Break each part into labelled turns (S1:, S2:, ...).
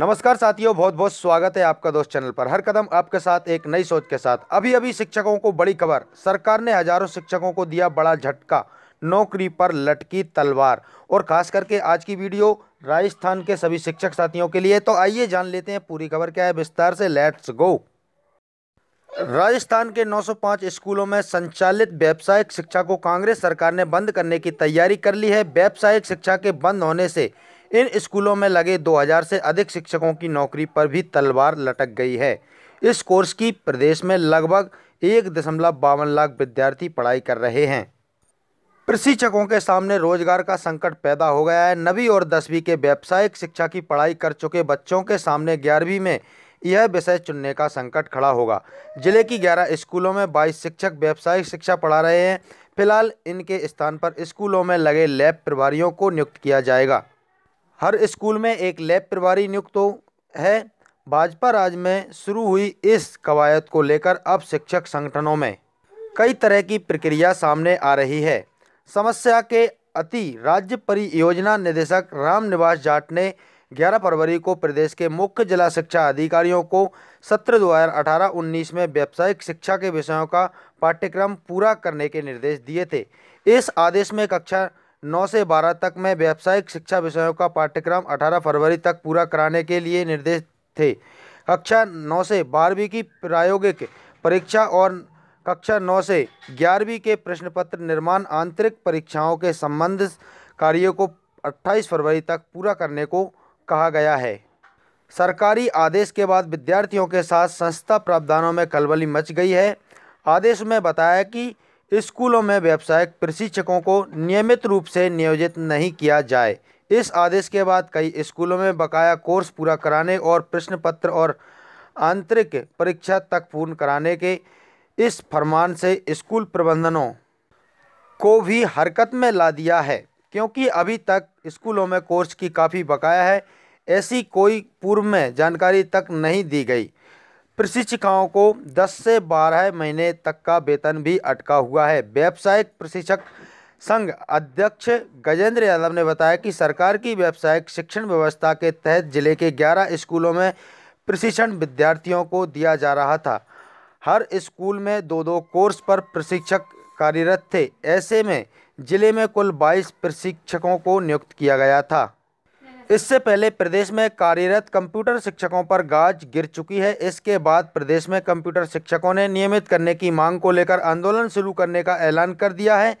S1: नमस्कार साथियों बहुत बहुत स्वागत है आपका दोस्त चैनल पर हर कदम आपके साथ एक नई सोच के साथ अभी अभी शिक्षकों को बड़ी खबर सरकार ने हजारों शिक्षकों को दिया बड़ा झटका नौकरी पर लटकी तलवार और खास करके आज की वीडियो राजस्थान के सभी शिक्षक साथियों के लिए तो आइए जान लेते हैं पूरी खबर क्या है विस्तार से लेट्स गो राजस्थान के 905 स्कूलों में संचालित व्यावसायिक शिक्षा को कांग्रेस सरकार ने बंद करने की तैयारी कर ली है व्यावसायिक शिक्षा के बंद होने से इन स्कूलों में लगे 2000 से अधिक शिक्षकों की नौकरी पर भी तलवार लटक गई है इस कोर्स की प्रदेश में लगभग एक दशमलव बावन लाख विद्यार्थी पढ़ाई कर रहे हैं प्रशिक्षकों के सामने रोजगार का संकट पैदा हो गया है नवी और दसवीं के व्यावसायिक शिक्षा की पढ़ाई कर चुके बच्चों के सामने ग्यारहवीं में यह विषय चुनने का संकट खड़ा होगा जिले की ग्यारह स्कूलों में बाईस शिक्षक व्यावसायिक शिक्षा पढ़ा रहे हैं फिलहाल इनके स्थान पर स्कूलों में लगे लैब प्रभारियों को नियुक्त किया जाएगा हर स्कूल में एक लैब प्रभारी नियुक्त तो है भाजपा राज में शुरू हुई इस कवायद को लेकर अब शिक्षक संगठनों में कई तरह की प्रक्रिया सामने आ रही है समस्या के अति राज्य परियोजना निदेशक राम निवास जाट ने 11 फरवरी को प्रदेश के मुख्य जिला शिक्षा अधिकारियों को सत्र अठारह उन्नीस में व्यावसायिक शिक्षा के विषयों का पाठ्यक्रम पूरा करने के निर्देश दिए थे इस आदेश में कक्षा नौ से बारह तक में व्यावसायिक शिक्षा विषयों का पाठ्यक्रम अठारह फरवरी तक पूरा कराने के लिए निर्देश थे कक्षा नौ से बारहवीं की प्रायोगिक परीक्षा और कक्षा नौ से ग्यारहवीं के प्रश्न पत्र निर्माण आंतरिक परीक्षाओं के संबंध कार्यों को 28 फरवरी तक पूरा करने को कहा गया है सरकारी आदेश के बाद विद्यार्थियों के साथ संस्था प्रावधानों में कलबली मच गई है आदेश में बताया कि स्कूलों में व्यावसायिक प्रशिक्षकों को नियमित रूप से नियोजित नहीं किया जाए इस आदेश के बाद कई स्कूलों में बकाया कोर्स पूरा कराने और प्रश्न पत्र और आंतरिक परीक्षा तक पूर्ण कराने के इस फरमान से स्कूल प्रबंधनों को भी हरकत में ला दिया है क्योंकि अभी तक स्कूलों में कोर्स की काफ़ी बकाया है ऐसी कोई पूर्व में जानकारी तक नहीं दी गई प्रशिक्षिकाओं को 10 से 12 महीने तक का वेतन भी अटका हुआ है व्यावसायिक प्रशिक्षक संघ अध्यक्ष गजेंद्र यादव ने बताया कि सरकार की व्यावसायिक शिक्षण व्यवस्था के तहत जिले के 11 स्कूलों में प्रशिक्षण विद्यार्थियों को दिया जा रहा था हर स्कूल में दो दो कोर्स पर प्रशिक्षक कार्यरत थे ऐसे में जिले में कुल 22 प्रशिक्षकों को नियुक्त किया गया था इससे पहले प्रदेश में कार्यरत कंप्यूटर शिक्षकों पर गाज गिर चुकी है इसके बाद प्रदेश में कंप्यूटर शिक्षकों ने नियमित करने की मांग को लेकर आंदोलन शुरू करने का ऐलान कर दिया है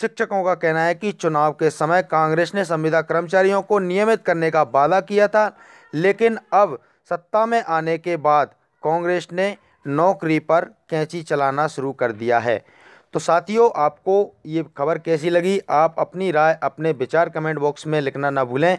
S1: शिक्षकों का कहना है कि चुनाव के समय कांग्रेस ने संविदा कर्मचारियों को नियमित करने का वादा किया था लेकिन अब सत्ता में आने के बाद कांग्रेस ने नौकरी पर कैंची चलाना शुरू कर दिया है तो साथियों आपको ये खबर कैसी लगी आप अपनी राय अपने विचार कमेंट बॉक्स में लिखना ना भूलें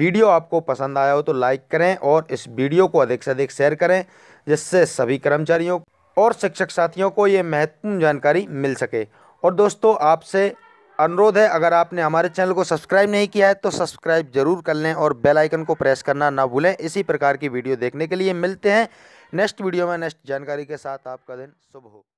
S1: वीडियो आपको पसंद आया हो तो लाइक करें और इस वीडियो को अधिक से अधिक शेयर करें जिससे सभी कर्मचारियों और शिक्षक साथियों को ये महत्वपूर्ण जानकारी मिल सके और दोस्तों आपसे अनुरोध है अगर आपने हमारे चैनल को सब्सक्राइब नहीं किया है तो सब्सक्राइब जरूर कर लें और बेल आइकन को प्रेस करना ना भूलें इसी प्रकार की वीडियो देखने के लिए मिलते हैं नेक्स्ट वीडियो में नेक्स्ट जानकारी के साथ आपका दिन शुभ हो